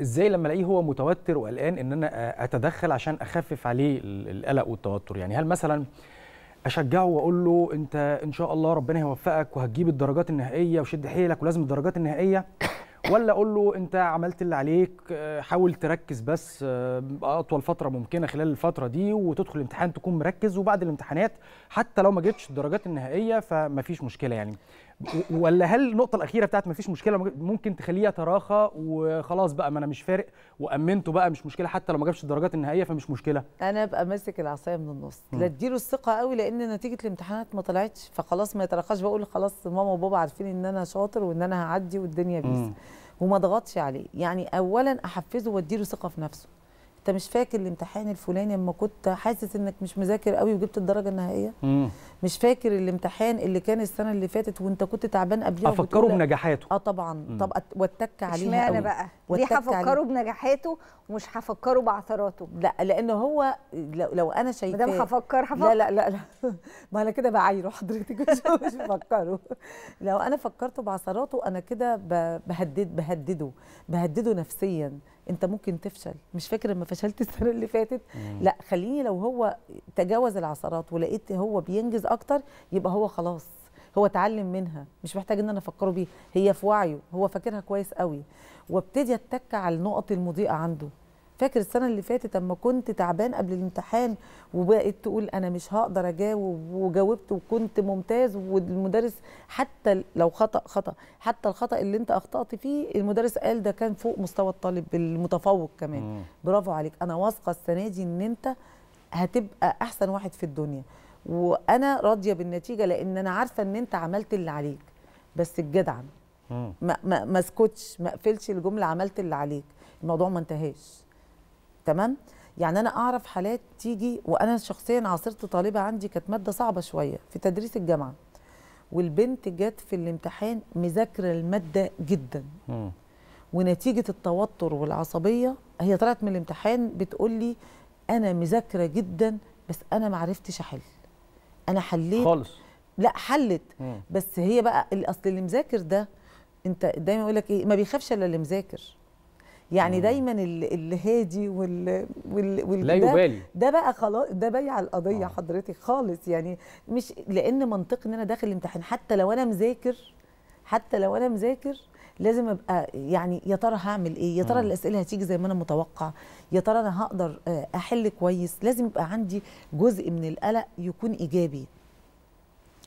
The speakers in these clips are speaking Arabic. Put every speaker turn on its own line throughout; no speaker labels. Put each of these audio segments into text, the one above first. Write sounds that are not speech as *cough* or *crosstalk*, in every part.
ازاي لما الاقيه هو متوتر وقلقان ان انا اتدخل عشان اخفف عليه القلق والتوتر يعني هل مثلا اشجعه واقول له انت ان شاء الله ربنا هيوفقك وهتجيب الدرجات النهائيه وشد حيلك ولازم الدرجات النهائيه *coughs* ولا اقول له انت عملت اللي عليك حاول تركز بس اطول فتره ممكنه خلال الفتره دي وتدخل الامتحان تكون مركز وبعد الامتحانات حتى لو ما جبتش الدرجات النهائيه فمفيش مشكله يعني ولا هل النقطه الاخيره بتاعت ما فيش مشكله ممكن تخليه يتراخى وخلاص بقى ما انا مش فارق وامنته بقى مش مشكله حتى لو ما جابش الدرجات النهائيه فمش مشكله انا ابقى ماسك العصايه من النص لا اديله الثقه قوي لان نتيجه الامتحانات ما طلعتش فخلاص ما يتراخاش بقول خلاص ماما وبابا عارفين ان انا شاطر وان انا هعدي والدنيا بيس وما اضغطش عليه يعني اولا احفزه واديله ثقه في نفسه انت مش فاكر الامتحان الفلاني لما كنت حاسس انك مش مذاكر قوي وجبت الدرجه النهائيه مم. مش فاكر الامتحان اللي كان السنه اللي فاتت وانت كنت تعبان قبليها افكره آه، بنجاحاته اه طبعا مم. طب واتك عليه اشمعنى بقى ليه هفكره بنجاحاته ومش هفكره بعثراته لا لان هو لو, لو انا شايفاه ما دام هفكر هفكر لا لا لا, لا. *laughs* ما انا كده بعايره حضرتك *laughs* مش هفكره لو انا فكرته بعثراته انا كده بهدد بهدده بهدده نفسيا انت ممكن تفشل مش فاكر لما فشلت *laughs* السنه اللي فاتت مم. لا خليني لو هو تجاوز العثرات ولقيت هو بينجز اكتر يبقى هو خلاص هو اتعلم منها مش محتاج ان انا افكره بيه هي في وعيه هو فاكرها كويس قوي وابتدي اتك على النقط المضيئه عنده فاكر السنه اللي فاتت اما كنت تعبان قبل الامتحان وبقيت تقول انا مش هقدر اجاوب وجاوبت وكنت ممتاز والمدرس حتى لو خطا خطا حتى الخطا اللي انت اخطات فيه المدرس قال ده كان فوق مستوى الطالب المتفوق كمان مم. برافو عليك انا واثقه السنه دي ان انت هتبقى احسن واحد في الدنيا وانا راضيه بالنتيجه لان انا عارفه ان انت عملت اللي عليك بس الجدع ما ما اسكتش ما اقفلش الجمله عملت اللي عليك الموضوع ما انتهاش تمام يعني انا اعرف حالات تيجي وانا شخصيا عاصرت طالبه عندي كانت ماده صعبه شويه في تدريس الجامعه والبنت جت في الامتحان مذاكره الماده جدا م. ونتيجه التوتر والعصبيه هي طلعت من الامتحان بتقول لي انا مذاكره جدا بس انا ما عرفتش احل انا حليت خالص لا حلت م. بس هي بقى الاصل اللي مذاكر ده انت دايما يقول لك ايه ما بيخافش الا اللي مذاكر يعني دايما الهادي وال وال وال لا يبالي ده بقى خلاص ده بايع القضيه آه. حضرتك خالص يعني مش لان منطقي ان انا داخل الامتحان حتى لو انا مذاكر حتى لو انا مذاكر لازم ابقى يعني يا ترى هعمل ايه يا ترى آه. الاسئله هتيجي زي ما انا متوقع يا ترى انا هقدر آه، احل كويس لازم يبقى عندي جزء من القلق يكون ايجابي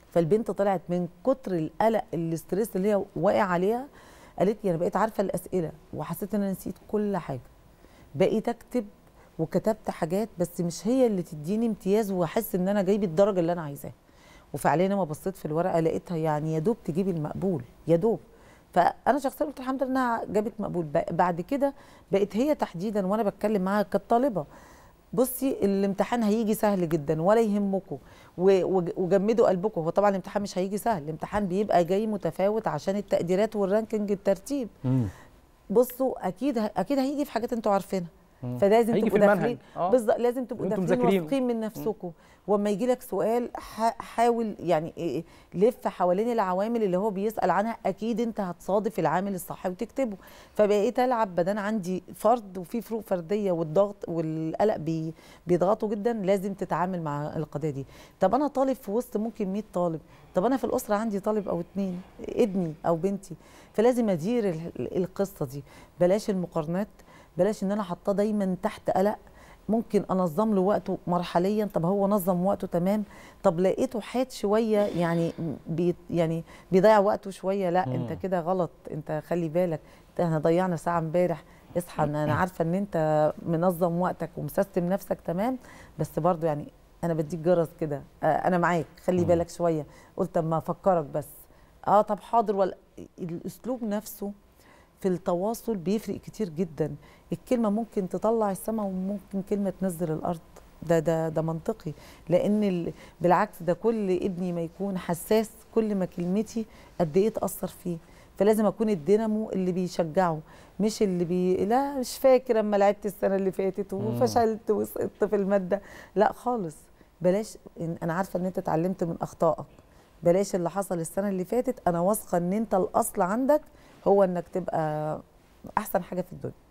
فالبنت طلعت من كتر القلق الاسترس اللي هي واقع عليها قالت لي انا بقيت عارفه الاسئله وحسيت ان انا نسيت كل حاجه بقيت اكتب وكتبت حاجات بس مش هي اللي تديني امتياز واحس ان انا جايب الدرجه اللي انا عايزاها وفعليا لما بصيت في الورقه لقيتها يعني يا دوب تجيب المقبول يا دوب فانا شخصيا قلت الحمد لله انها جابت مقبول بعد كده بقت هي تحديدا وانا بتكلم معاها كانت طالبه بصي الامتحان هيجي سهل جدا ولا يهمكم وجمدوا قلبكم هو طبعا الامتحان مش هيجي سهل الامتحان بيبقى جاي متفاوت عشان التقديرات والرانكينج الترتيب بصوا اكيد اكيد هيجي في حاجات انتوا عارفينها فلازم تبقوا داخلين آه. بالظبط لازم تبقوا داخلين واثقين من نفسكم واما يجي لك سؤال حاول يعني إيه، إيه، لف حوالين العوامل اللي هو بيسال عنها اكيد انت هتصادف العامل الصح وتكتبه فبقيت العب بدل عندي فرد وفي فروق فرديه والضغط والقلق بي بيضغطوا جدا لازم تتعامل مع القضيه دي طب انا طالب في وسط ممكن 100 طالب طب انا في الاسره عندي طالب او اتنين ابني او بنتي فلازم ادير القصه دي بلاش المقارنات بلاش ان انا حاطاه دايما تحت قلق ممكن انظم له وقته مرحليا طب هو نظم وقته تمام طب لقيته حاد شويه يعني بي يعني بيضيع وقته شويه لا مم. انت كده غلط انت خلي بالك احنا ضيعنا ساعه امبارح اصحى انا عارفه ان انت منظم وقتك ومسستم نفسك تمام بس برضو يعني انا بديك جرس كده انا معاك خلي بالك شويه قلت اما افكرك بس اه طب حاضر ولا الاسلوب نفسه في التواصل بيفرق كتير جدا الكلمه ممكن تطلع السماء وممكن كلمه تنزل الارض ده ده ده منطقي لان بالعكس ده كل ابني ما يكون حساس كل ما كلمتي قد ايه تاثر فيه فلازم اكون الدينامو اللي بيشجعه مش اللي بي لا مش فاكر اما لعبت السنه اللي فاتت وفشلت وسقطت في الماده لا خالص بلاش انا عارفه ان انت اتعلمت من اخطائك بلاش اللي حصل السنه اللي فاتت انا واثقه ان انت الاصل عندك هو انك تبقى احسن حاجه في الدنيا